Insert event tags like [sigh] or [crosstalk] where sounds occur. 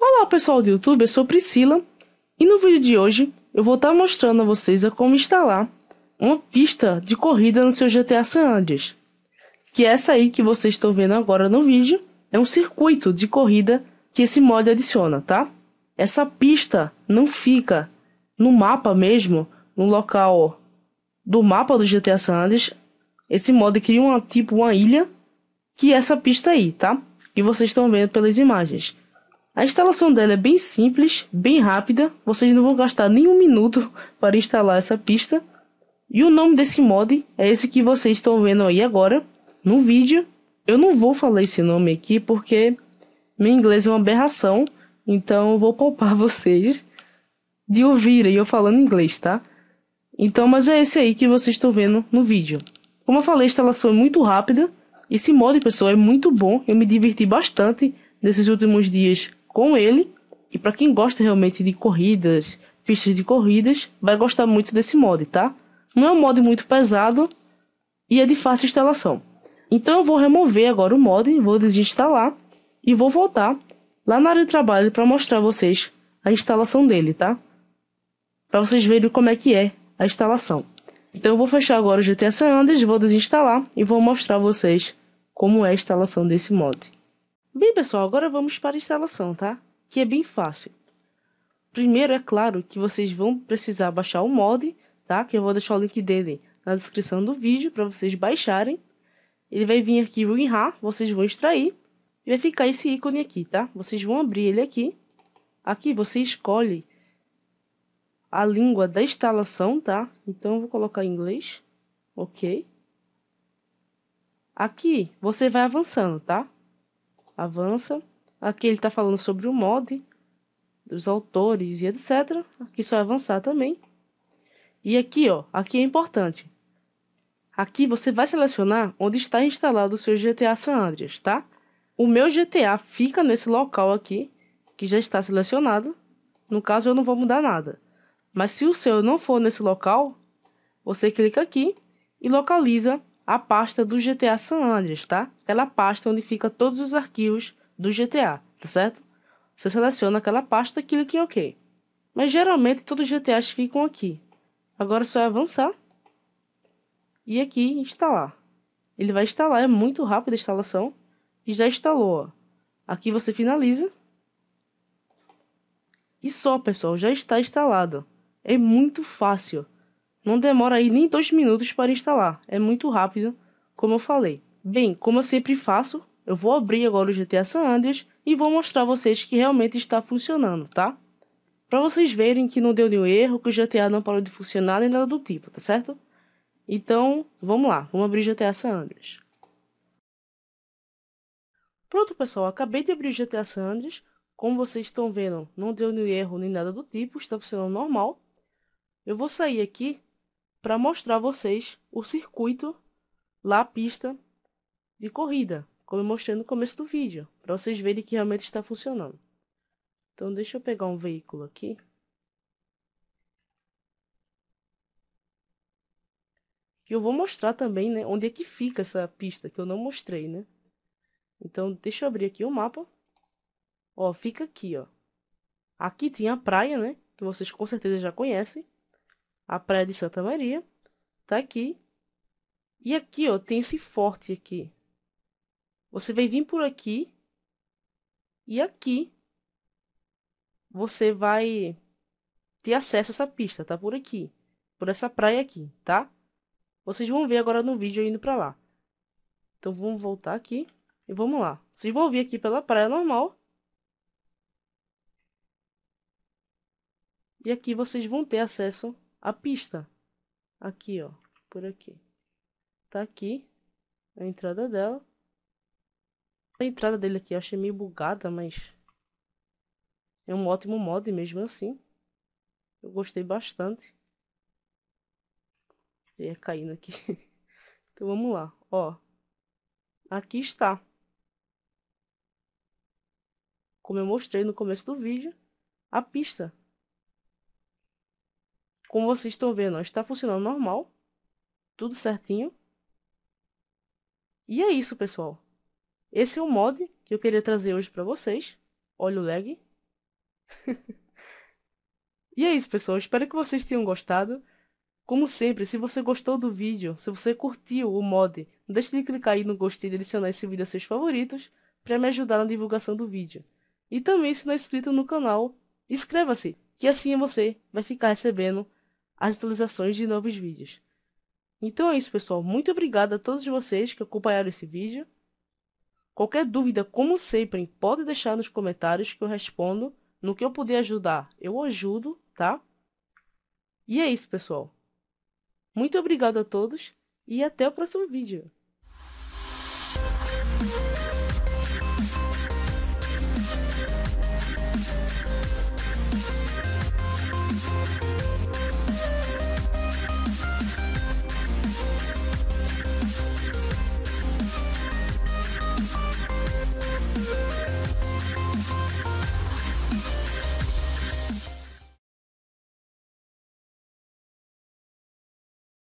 Olá pessoal do YouTube, eu sou Priscila e no vídeo de hoje eu vou estar mostrando a vocês a como instalar uma pista de corrida no seu GTA San Andreas. Que é essa aí que vocês estão vendo agora no vídeo, é um circuito de corrida que esse mod adiciona, tá? Essa pista não fica no mapa mesmo, no local do mapa do GTA San Andreas. Esse mod cria uma tipo uma ilha que é essa pista aí, tá? que vocês estão vendo pelas imagens. A instalação dela é bem simples, bem rápida, vocês não vão gastar nenhum minuto para instalar essa pista. E o nome desse mod é esse que vocês estão vendo aí agora, no vídeo. Eu não vou falar esse nome aqui porque meu inglês é uma aberração, então eu vou poupar [laughs] vocês de ouvirem eu falando inglês, tá? Então, mas é esse aí que vocês estão vendo no vídeo. Como eu falei, a instalação é muito rápida, esse modo de pessoa é muito bom, eu me diverti bastante nesses últimos dias com ele. E para quem gosta realmente de corridas, pistas de corridas, vai gostar muito desse mod, tá? Não é um mod muito pesado e é de fácil instalação. Então eu vou remover agora o mod, vou desinstalar e vou voltar lá na área de trabalho para mostrar a vocês a instalação dele, tá? Para vocês verem como é que é a instalação. Então eu vou fechar agora o GTA San Andreas, vou desinstalar e vou mostrar a vocês como é a instalação desse mod. Bem, pessoal, agora vamos para a instalação, tá? Que é bem fácil. Primeiro, é claro que vocês vão precisar baixar o mod, tá? Que eu vou deixar o link dele na descrição do vídeo para vocês baixarem. Ele vai vir aqui o WinRAR, vocês vão extrair e vai ficar esse ícone aqui, tá? Vocês vão abrir ele aqui. Aqui você escolhe a língua da instalação, tá? Então eu vou colocar em inglês. OK. Aqui você vai avançando, tá? Avança. Aqui ele está falando sobre o mod, dos autores e etc. Aqui só avançar também. E aqui, ó, aqui é importante. Aqui você vai selecionar onde está instalado o seu GTA San Andreas, tá? O meu GTA fica nesse local aqui, que já está selecionado. No caso, eu não vou mudar nada. Mas se o seu não for nesse local, você clica aqui e localiza a pasta do GTA San Andreas, tá? Aquela pasta onde fica todos os arquivos do GTA, tá certo? Você seleciona aquela pasta, clica em OK. Mas geralmente todos os GTAs ficam aqui. Agora é só avançar e aqui instalar. Ele vai instalar, é muito rápida a instalação e já instalou. Ó. Aqui você finaliza. E só, pessoal, já está instalado. É muito fácil. Não demora aí nem dois minutos para instalar, é muito rápido, como eu falei. Bem, como eu sempre faço, eu vou abrir agora o GTA San Andreas e vou mostrar a vocês que realmente está funcionando, tá? Para vocês verem que não deu nenhum erro, que o GTA não parou de funcionar nem nada do tipo, tá certo? Então, vamos lá, vamos abrir o GTA San Andreas. Pronto, pessoal, acabei de abrir o GTA San Andreas. Como vocês estão vendo, não deu nenhum erro nem nada do tipo, está funcionando normal. Eu vou sair aqui para mostrar a vocês o circuito lá a pista de corrida, como eu mostrei no começo do vídeo, para vocês verem que realmente está funcionando. Então deixa eu pegar um veículo aqui. Que eu vou mostrar também, né, onde é que fica essa pista que eu não mostrei, né? Então deixa eu abrir aqui o mapa. Ó, fica aqui, ó. Aqui tinha a praia, né, que vocês com certeza já conhecem a Praia de Santa Maria. Tá aqui. E aqui, ó, tem esse forte aqui. Você vai vir por aqui. E aqui. Você vai ter acesso a essa pista, tá? Por aqui. Por essa praia aqui, tá? Vocês vão ver agora no vídeo indo pra lá. Então, vamos voltar aqui. E vamos lá. Vocês vão vir aqui pela praia normal. E aqui vocês vão ter acesso a pista. Aqui, ó, por aqui. Tá aqui a entrada dela. A entrada dele aqui eu achei meio bugada, mas é um ótimo mod mesmo assim. Eu gostei bastante. Ele ia é caindo aqui. [laughs] então vamos lá, ó. Aqui está. Como eu mostrei no começo do vídeo, a pista como vocês estão vendo, ó, está funcionando normal. Tudo certinho. E é isso, pessoal. Esse é o mod que eu queria trazer hoje para vocês. Olha o lag. [laughs] e é isso, pessoal. Espero que vocês tenham gostado. Como sempre, se você gostou do vídeo, se você curtiu o mod, não deixe de clicar aí no gostei e adicionar esse vídeo a seus favoritos para me ajudar na divulgação do vídeo. E também, se não é inscrito no canal, inscreva-se, que assim você vai ficar recebendo as atualizações de novos vídeos. Então é isso, pessoal. Muito obrigado a todos vocês que acompanharam esse vídeo. Qualquer dúvida, como sempre, pode deixar nos comentários que eu respondo. No que eu puder ajudar, eu ajudo, tá? E é isso, pessoal. Muito obrigado a todos e até o próximo vídeo.